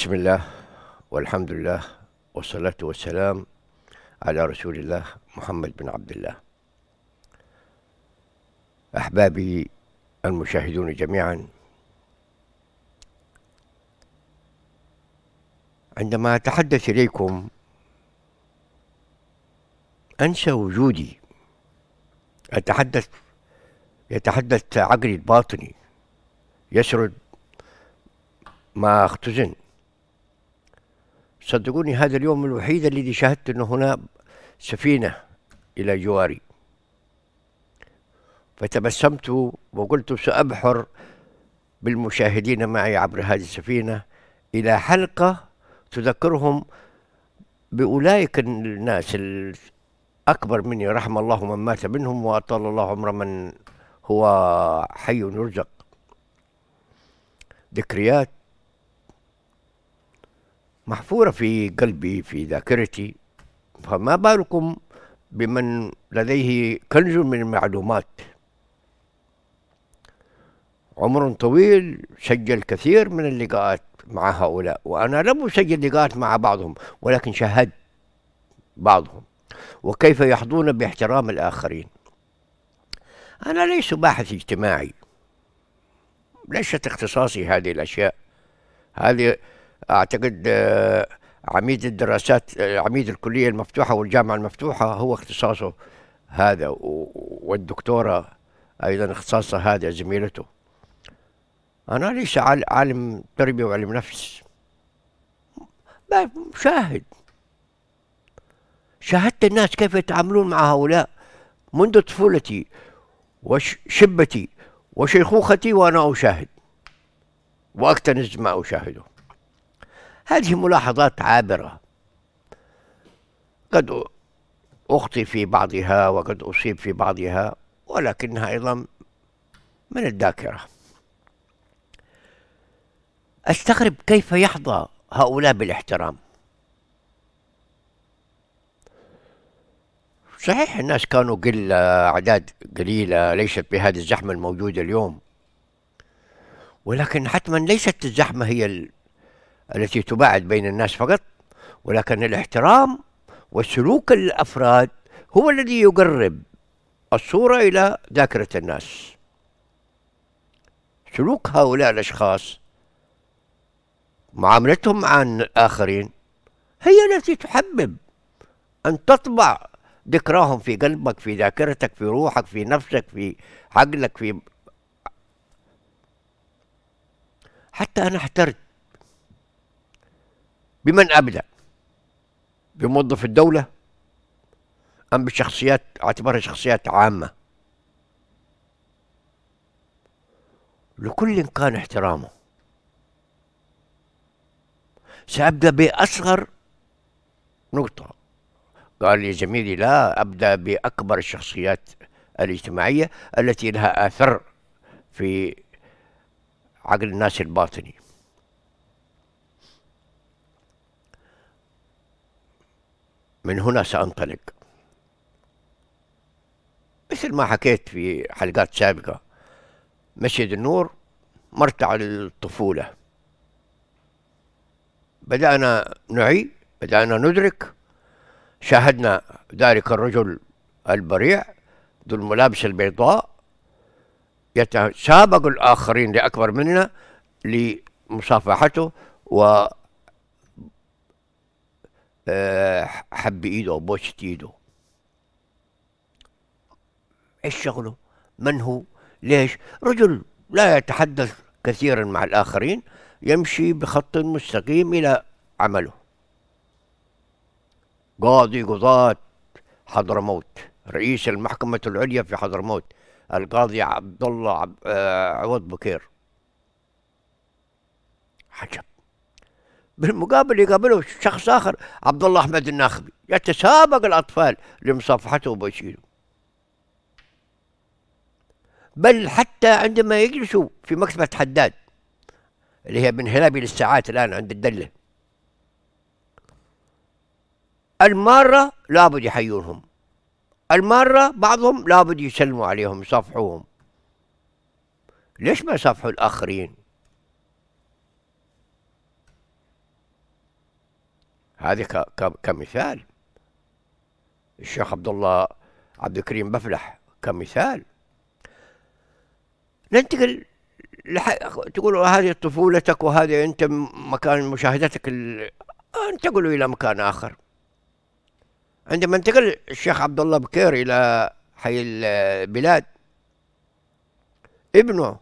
بسم الله والحمد لله والصلاة والسلام على رسول الله محمد بن عبد الله أحبابي المشاهدون جميعا عندما أتحدث إليكم أنسى وجودي أتحدث يتحدث عقلي الباطني يسرد ما اختزن صدقوني هذا اليوم الوحيد الذي شاهدت أنه هنا سفينة إلى جواري فتبسمت وقلت سأبحر بالمشاهدين معي عبر هذه السفينة إلى حلقة تذكرهم بأولئك الناس الأكبر مني رحم الله من مات منهم وأطال الله عمر من هو حي يرزق ذكريات محفورة في قلبي في ذاكرتي فما بالكم بمن لديه كنز من المعلومات عمر طويل سجل كثير من اللقاءات مع هؤلاء وأنا لم أسجل لقاءات مع بعضهم ولكن شاهدت بعضهم وكيف يحظون باحترام الآخرين أنا ليس باحث اجتماعي ليست اختصاصي هذه الأشياء هذه اعتقد آه، عميد الدراسات آه، عميد الكليه المفتوحه والجامعه المفتوحه هو اختصاصه هذا والدكتوره ايضا اختصاصها هذا زميلته انا ليس عالم تربيه وعلم نفس شاهد شاهدت الناس كيف يتعاملون مع هؤلاء منذ طفولتي وشبتي وشيخوختي وانا اشاهد واكتنز ما اشاهده هذه ملاحظات عابرة قد أخطي في بعضها وقد أصيب في بعضها ولكنها أيضا من الذاكرة أستغرب كيف يحظى هؤلاء بالاحترام صحيح الناس كانوا قلة أعداد قليلة ليست بهذه الزحمة الموجودة اليوم ولكن حتما ليست الزحمة هي التي تباعد بين الناس فقط ولكن الاحترام وسلوك الافراد هو الذي يقرب الصوره الى ذاكره الناس سلوك هؤلاء الاشخاص معاملتهم مع الاخرين هي التي تحبب ان تطبع ذكراهم في قلبك في ذاكرتك في روحك في نفسك في عقلك في حتى انا احترت بمن أبدأ بموظف الدولة أم بشخصيات أعتبرها شخصيات عامة لكل كان احترامه سأبدأ بأصغر نقطة قال لي زميلي لا أبدأ بأكبر الشخصيات الاجتماعية التي لها آثر في عقل الناس الباطني من هنا سأنطلق مثل ما حكيت في حلقات سابقة مسجد النور مرتع للطفولة بدأنا نعي بدأنا ندرك شاهدنا ذلك الرجل البريع ذو الملابس البيضاء يتسابق الآخرين لأكبر منا لمصافحته و حب ايده او بوشة ايده ايش شغله من هو ليش رجل لا يتحدث كثيرا مع الاخرين يمشي بخط مستقيم الى عمله قاضي قضاة حضرموت رئيس المحكمة العليا في حضرموت القاضي عبد الله آه، عوض بكير عجب بالمقابل يقابله شخص آخر عبد الله أحمد الناخبي يتسابق الأطفال لمصافحته وبشيره بل حتى عندما يجلسوا في مكتبة حداد اللي هي من هلابي للساعات الآن عند الدلة المارة لابد يحيونهم المارة بعضهم لابد يسلموا عليهم يصافحوهم ليش ما يصافحوا الآخرين هذه كمثال الشيخ عبد الله عبد الكريم بفلح كمثال ننتقل لح... تقول هذه طفولتك وهذه انت مكان مشاهدتك ال... انتقلوا الى مكان اخر عندما انتقل الشيخ عبد الله بكير الى حي البلاد ابنه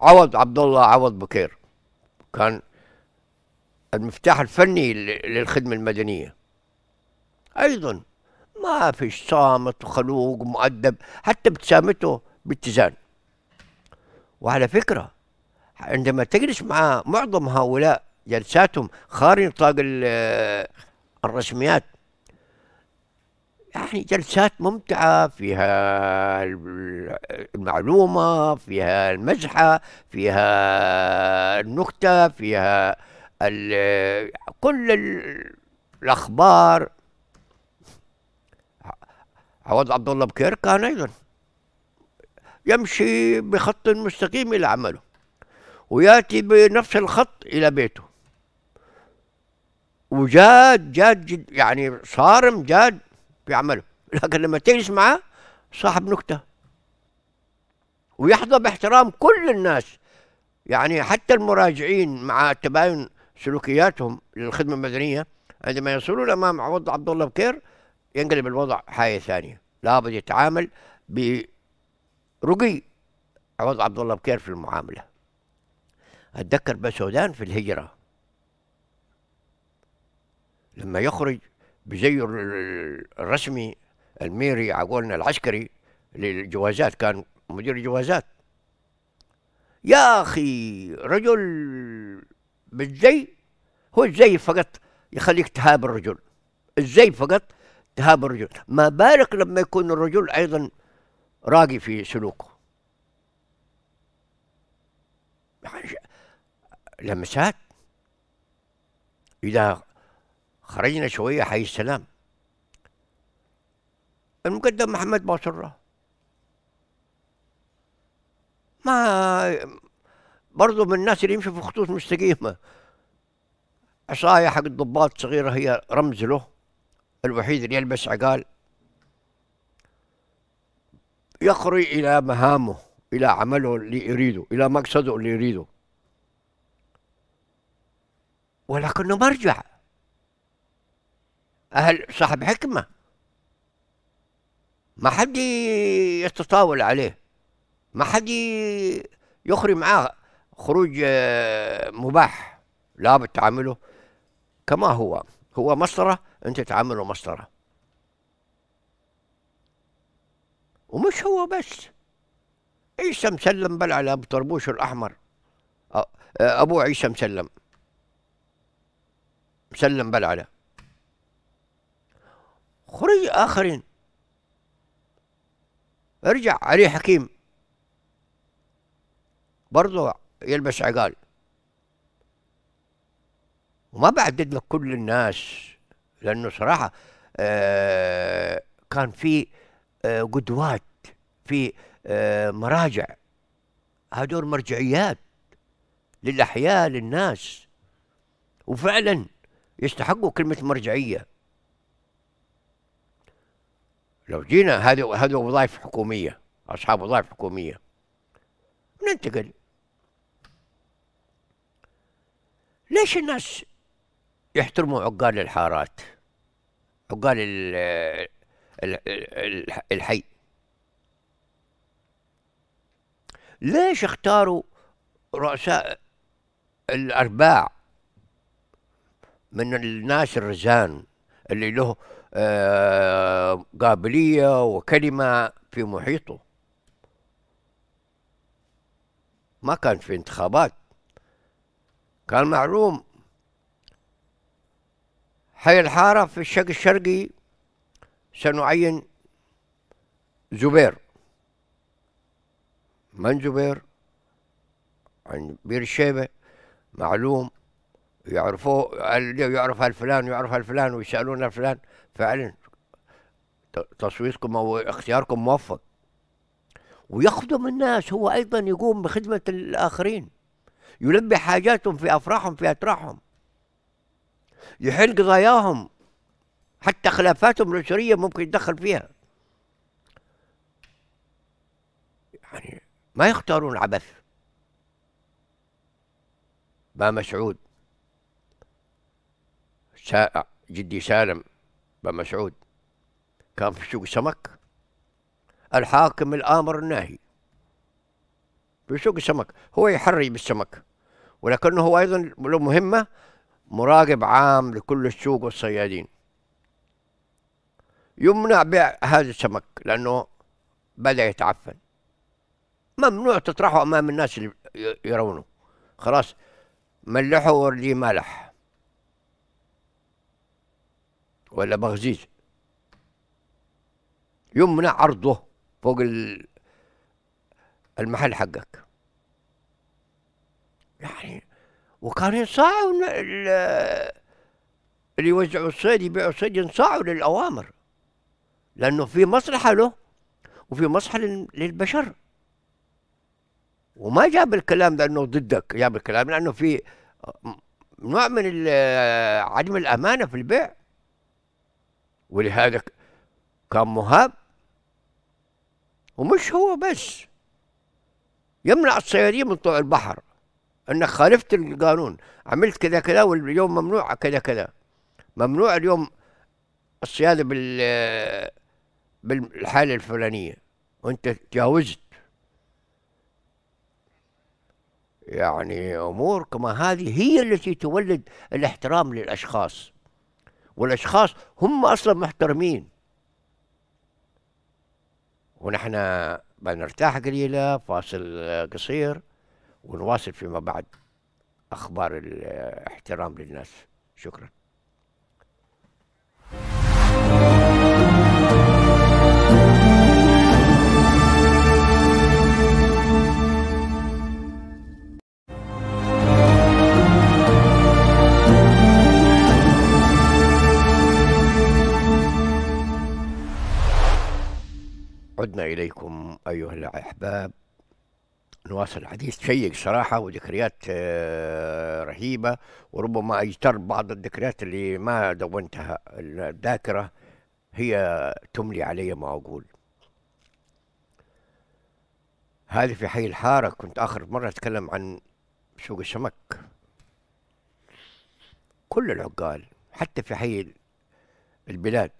عوض عبد الله عوض بكير كان المفتاح الفني للخدمة المدنية أيضا ما فيش صامت وخلوق ومؤدب حتى ابتسامته باتزان وعلى فكرة عندما تجلس مع معظم هؤلاء جلساتهم خارج نطاق الرسميات يعني جلسات ممتعة فيها المعلومة فيها المزحة فيها النكتة فيها كل الاخبار عوض عبد الله بكير كان ايضا يمشي بخط مستقيم الى عمله وياتي بنفس الخط الى بيته وجاد جاد جد يعني صارم جاد في عمله لكن لما تجلس معه صاحب نكته ويحظى باحترام كل الناس يعني حتى المراجعين مع التباين سلوكياتهم للخدمة المدنية عندما يصلون أمام عوض عبد الله بكير ينقلب الوضع حاجة ثانية لابد يتعامل برقي عوض عبد الله بكير في المعاملة أتذكر بسودان في الهجرة لما يخرج بزيه الرسمي الميري عقولنا العسكري للجوازات كان مدير جوازات يا أخي رجل بالزي هو الزي فقط يخليك تهاب الرجل الزي فقط تهاب الرجل ما بالك لما يكون الرجل أيضا راقي في سلوكه يعني لمسات إذا خرجنا شوية حي السلام المقدم محمد باصرة ما برضه من الناس اللي يمشي في خطوط مستقيمة عصاية حق الضباط صغيرة هي رمز له الوحيد اللي يلبس عقال يقري إلى مهامه إلى عمله اللي يريده إلى مقصده اللي يريده ولكنه مرجع أهل صاحب حكمة ما حد يتطاول عليه ما حد يخري معاه خروج آه، مباح لابد تعامله كما هو هو مسطرة أنت تعامله مسطرة ومش هو بس عيسى مسلم بل على أبو طربوش الأحمر آه، أبو عيسى مسلم مسلم بل على خرج آخرين ارجع علي حكيم برضو يلبس عقال وما بعدد لك كل الناس لانه صراحه آه كان في آه قدوات في آه مراجع هذول مرجعيات للاحياء للناس وفعلا يستحقوا كلمه مرجعيه لو جينا هذه هذه وظائف حكوميه اصحاب وظائف حكوميه ننتقل ليش الناس يحترموا عقال الحارات عقال الحي ليش اختاروا رؤساء الأرباع من الناس الرزان اللي له آه، قابلية وكلمة في محيطه ما كان في انتخابات كان معلوم حي الحارة في الشق الشرقي سنعين زبير من زبير عن بير الشيبة معلوم يعرفوه يعرف الفلان يعرف الفلان ويسألون الفلان فعلا تصويتكم أو اختياركم موفق ويخدم الناس هو أيضا يقوم بخدمة الآخرين يلبي حاجاتهم في أفراحهم في أتراحهم يحل قضاياهم حتى خلافاتهم الأسرية ممكن يتدخل فيها يعني ما يختارون عبث با مسعود شائع جدي سالم با مسعود كان في سوق سمك الحاكم الآمر الناهي في سوق السمك هو يحري بالسمك ولكنه هو أيضا له مهمة مراقب عام لكل السوق والصيادين يمنع بيع هذا السمك لأنه بدأ يتعفن ممنوع تطرحه أمام الناس اللي يرونه خلاص ملحه ورديه ملح ولا بغزيز يمنع عرضه فوق المحل حقك يعني وكان ينصاعوا اللي يوزعوا الصيد يبيعوا الصيد ينصاعوا للأوامر لأنه في مصلحة له وفي مصلحة للبشر وما جاب الكلام لأنه ضدك جاب الكلام لأنه في نوع من عدم الأمانة في البيع ولهذا كان مهاب ومش هو بس يمنع الصيادين من طلوع البحر انك خالفت القانون عملت كذا كذا واليوم ممنوع كذا كذا ممنوع اليوم الصياده بال بالحاله الفلانيه وانت تجاوزت يعني امور كما هذه هي التي تولد الاحترام للاشخاص والاشخاص هم اصلا محترمين ونحن بنرتاح قليله فاصل قصير ونواصل فيما بعد اخبار الاحترام للناس شكرا عدنا إليكم أيها الأحباب نواصل حديث شيق صراحة وذكريات آه، رهيبة وربما أجتر بعض الذكريات اللي ما دونتها الذاكرة هي تملي علي ما أقول هذه في حي الحارة كنت آخر مرة أتكلم عن سوق السمك كل العقال حتى في حي البلاد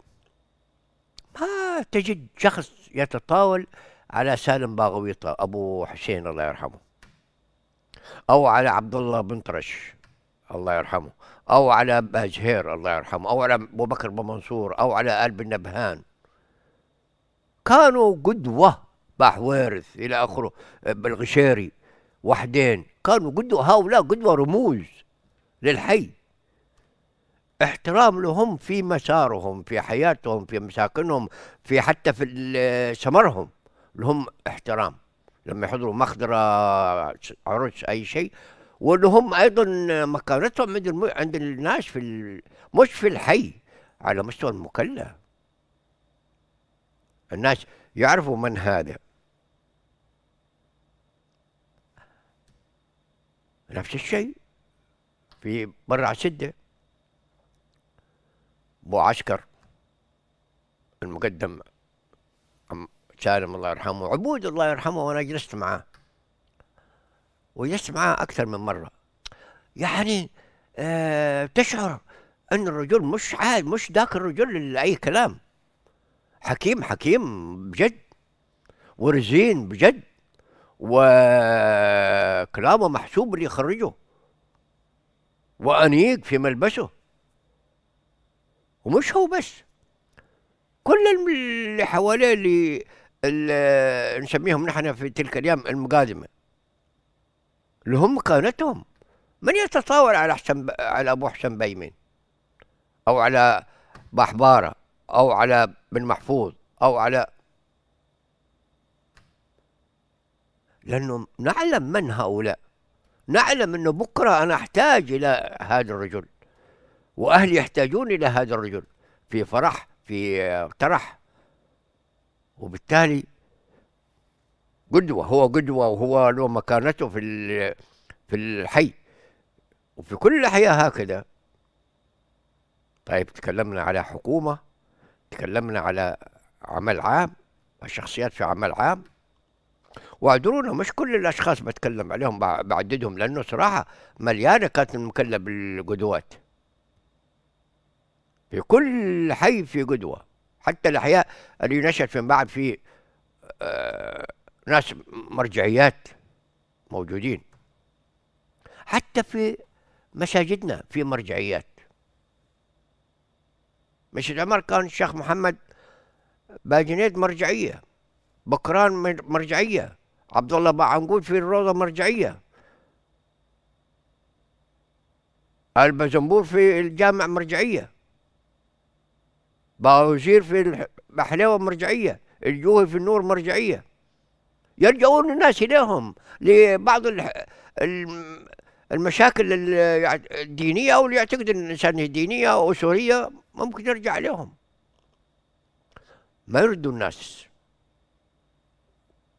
ما تجد شخص يتطاول على سالم باغويطة أبو حسين الله يرحمه أو على عبد الله بن طرش الله يرحمه أو على زهير الله يرحمه أو على أبو بكر بن منصور أو على آل بن نبهان كانوا قدوة بحوارث إلى آخره آه، بالغشيري وحدين كانوا قدوة هؤلاء قدوة رموز للحي احترام لهم في مسارهم في حياتهم في مساكنهم في حتى في سمرهم آه، لهم احترام لما يحضروا مخدرة عرس أي شيء ولهم أيضا مكانتهم عند عند الناس في ال... مش في الحي على مستوى المكلة الناس يعرفوا من هذا نفس الشيء في برع سدة بو عسكر المقدم سالم الله يرحمه عبود الله يرحمه وانا جلست معاه وجلست معاه اكثر من مره يعني آه تشعر ان الرجل مش عاد مش ذاك الرجل اي كلام حكيم حكيم بجد ورزين بجد وكلامه محسوب اللي يخرجه وأنيق في ملبسه ومش هو بس كل اللي حواليه اللي نسميهم نحن في تلك الايام المقادمه لهم مكانتهم من يتطاول على حسن ب... على ابو حسن بيمن او على بحباره او على بن محفوظ او على لانه نعلم من هؤلاء نعلم انه بكره انا احتاج الى هذا الرجل واهلي يحتاجون الى هذا الرجل في فرح في ترح وبالتالي قدوة هو قدوة وهو له مكانته في في الحي وفي كل الأحياء هكذا طيب تكلمنا على حكومة تكلمنا على عمل عام الشخصيات في عمل عام واعذرونا مش كل الأشخاص بتكلم عليهم بعددهم لأنه صراحة مليانة كانت المكلة بالقدوات في كل حي في قدوة حتى الأحياء اللي نشأت فيما بعد في آه، ناس مرجعيات موجودين حتى في مساجدنا في مرجعيات مسجد عمر كان الشيخ محمد باجنيد مرجعية بكران مرجعية عبد الله بعنقود في الروضة مرجعية البزنبور في الجامع مرجعية يصير في المحلاوة مرجعية الجوه في النور مرجعية يرجعون الناس إليهم لبعض المشاكل الدينية أو اللي يعتقد الإنسان دينية أو أسرية ممكن يرجع لهم ما يردوا الناس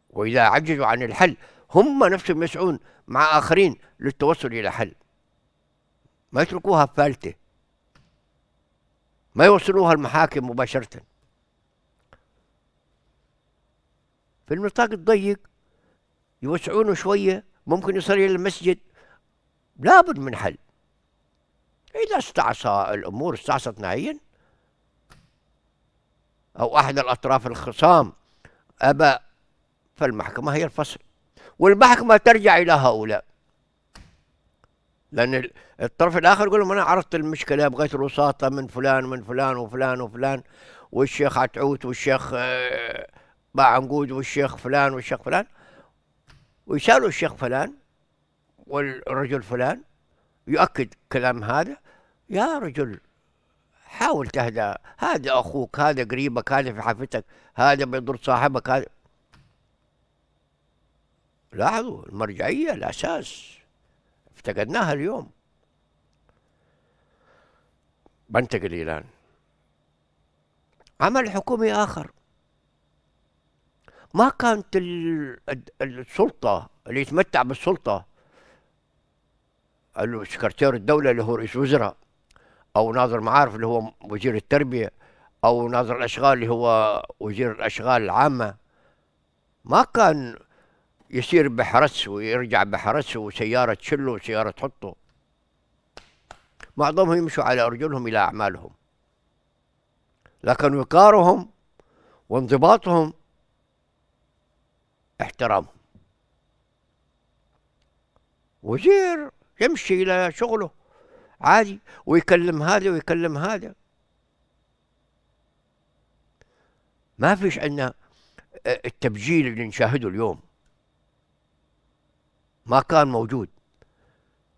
وإذا عجزوا عن الحل هم نفسهم يسعون مع آخرين للتوصل إلى حل ما يتركوها فالته ما يوصلوها المحاكم مباشرة في النطاق الضيق يوسعونه شوية ممكن يصل إلى المسجد لابد من حل إذا استعصى الأمور استعصت نهائيا أو أحد الأطراف الخصام أبى فالمحكمة هي الفصل والمحكمة ترجع إلى هؤلاء لان الطرف الاخر يقول لهم انا عرضت المشكله بغيت الوساطه من فلان ومن فلان وفلان وفلان والشيخ عتعوت والشيخ آه، عنقود والشيخ فلان والشيخ فلان ويسالوا الشيخ فلان والرجل فلان يؤكد كلام هذا يا رجل حاول تهدى هذا اخوك هذا قريبك هذا في حافتك هذا بيضر صاحبك هذا لاحظوا المرجعيه الاساس افتقدناها اليوم بنتقل الان عمل حكومي آخر ما كانت السلطة اللي يتمتع بالسلطة سكرتير الدولة اللي هو رئيس وزراء أو ناظر معارف اللي هو وزير التربية أو ناظر الأشغال اللي هو وزير الأشغال العامة ما كان يسير بحرس ويرجع بحرس وسيارة تشله وسيارة تحطه معظمهم يمشوا على أرجلهم إلى أعمالهم لكن وقارهم وانضباطهم احترامهم وزير يمشي إلى شغله عادي ويكلم هذا ويكلم هذا ما فيش عندنا آه، التبجيل اللي نشاهده اليوم ما كان موجود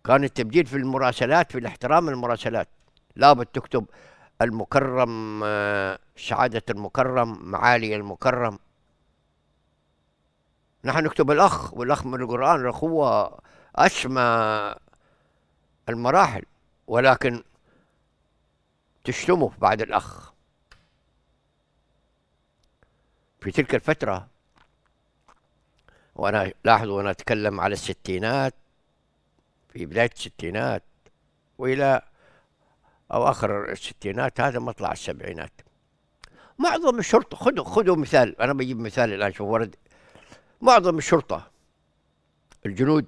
كان التبديل في المراسلات في الاحترام المراسلات لابد تكتب المكرم سعادة آه، المكرم معالي المكرم نحن نكتب الأخ والأخ من القرآن الأخوة أسمى المراحل ولكن تشتمه بعد الأخ في تلك الفترة وأنا لاحظوا أنا أتكلم على الستينات في بداية الستينات وإلى أو آخر الستينات هذا مطلع السبعينات معظم الشرطة خذوا خذوا مثال أنا بجيب مثال الآن شوف ورد معظم الشرطة الجنود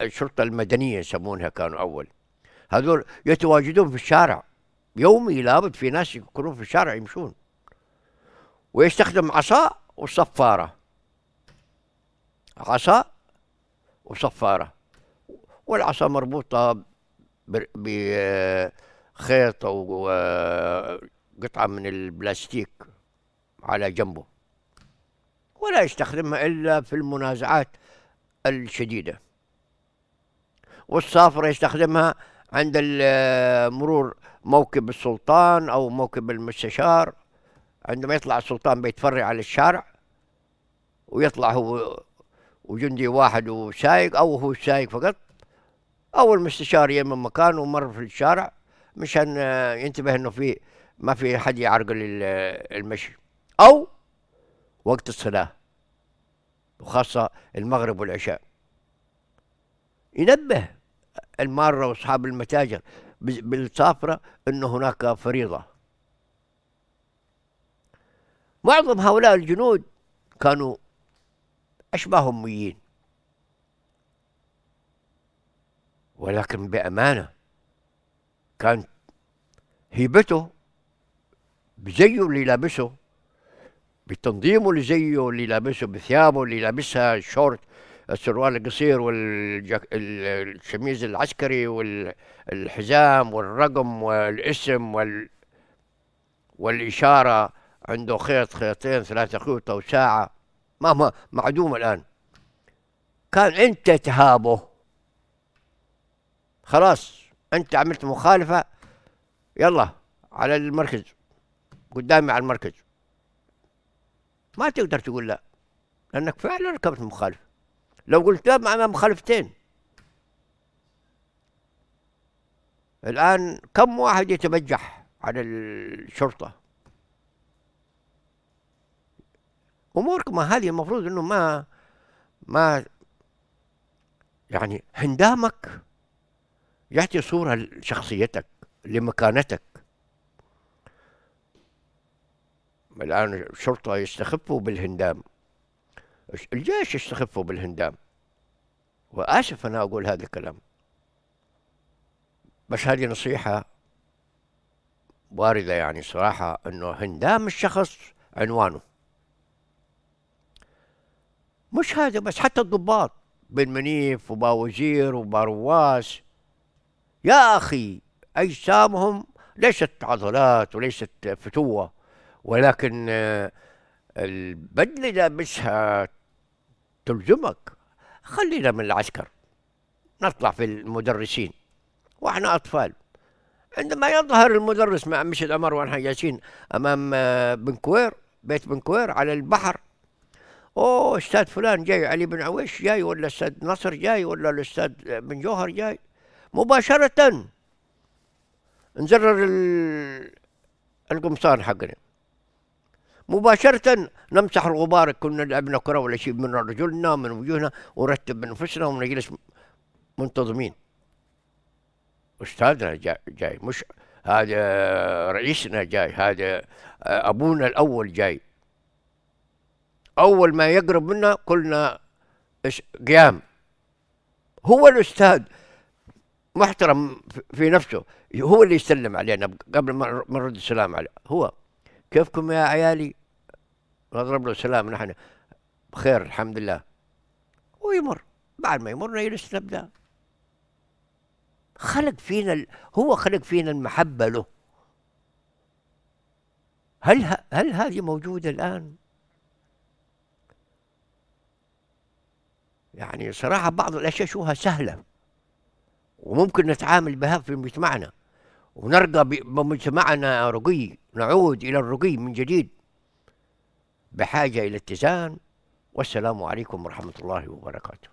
الشرطة المدنية يسمونها كانوا أول هذول يتواجدون في الشارع يومي لابد في ناس يكونون في الشارع يمشون ويستخدم عصا وصفارة عصا وصفارة والعصا مربوطة بخيط أو آه، قطعة من البلاستيك على جنبه ولا يستخدمها إلا في المنازعات الشديدة والصافرة يستخدمها عند آه، مرور موكب السلطان أو موكب المستشار عندما يطلع السلطان بيتفرع على الشارع ويطلع هو وجندي واحد وسايق او هو السايق فقط او المستشار من مكان ومر في الشارع مشان آه، ينتبه انه في ما في حد يعرقل آه، المشي او وقت الصلاه وخاصه المغرب والعشاء ينبه الماره واصحاب المتاجر بالصافره انه هناك فريضه معظم هؤلاء الجنود كانوا أشبه أميين ولكن بأمانة كانت هيبته بزيه اللي لابسه بتنظيمه لزيه اللي لابسه بثيابه اللي لابسها الشورت السروال القصير والشميز العسكري والحزام والرقم والاسم وال والإشارة عنده خيط خيطين ثلاثة أو وساعة ما هو معدوم الآن كان أنت تهابه خلاص أنت عملت مخالفة يلا على المركز قدامي على المركز ما تقدر تقول لا لأنك فعلا ركبت مخالفة لو قلت لا معناها مخالفتين الآن كم واحد يتبجح على الشرطة اموركم هذه المفروض انه ما ما يعني هندامك يعطي صورة لشخصيتك لمكانتك الآن الشرطة يستخفوا بالهندام الجيش يستخفوا بالهندام وآسف أنا أقول هذا الكلام بس هذه نصيحة واردة يعني صراحة أنه هندام الشخص عنوانه مش هذا بس حتى الضباط بن منيف وباوزير رواس يا أخي أجسامهم ليست عضلات وليست فتوة ولكن آه، البدلة لابسها تلزمك خلينا من العسكر نطلع في المدرسين واحنا أطفال عندما يظهر المدرس مع مشهد عمر ونحن جالسين أمام آه، بنكوير بيت بنكوير على البحر اوه استاذ فلان جاي علي بن عويش جاي ولا استاذ نصر جاي ولا الاستاذ بن جوهر جاي مباشرة نزرر القمصان حقنا مباشرة نمسح الغبار كنا لعبنا كرة ولا شيء من رجلنا من وجوهنا ونرتب انفسنا ونجلس منتظمين أستاذنا جاي مش هذا رئيسنا جاي هذا أبونا الأول جاي أول ما يقرب منا قلنا قيام هو الأستاذ محترم في نفسه هو اللي يسلم علينا قبل ما نرد السلام عليه هو كيفكم يا عيالي نضرب له سلام نحن بخير الحمد لله ويمر بعد ما يمرنا يجلس نبدا خلق فينا ال... هو خلق فينا المحبه له هل ه... هل هذه موجوده الان يعني صراحة بعض الأشياء شوها سهلة وممكن نتعامل بها في مجتمعنا ونرقى بمجتمعنا رقي نعود إلى الرقي من جديد بحاجة إلى اتزان والسلام عليكم ورحمة الله وبركاته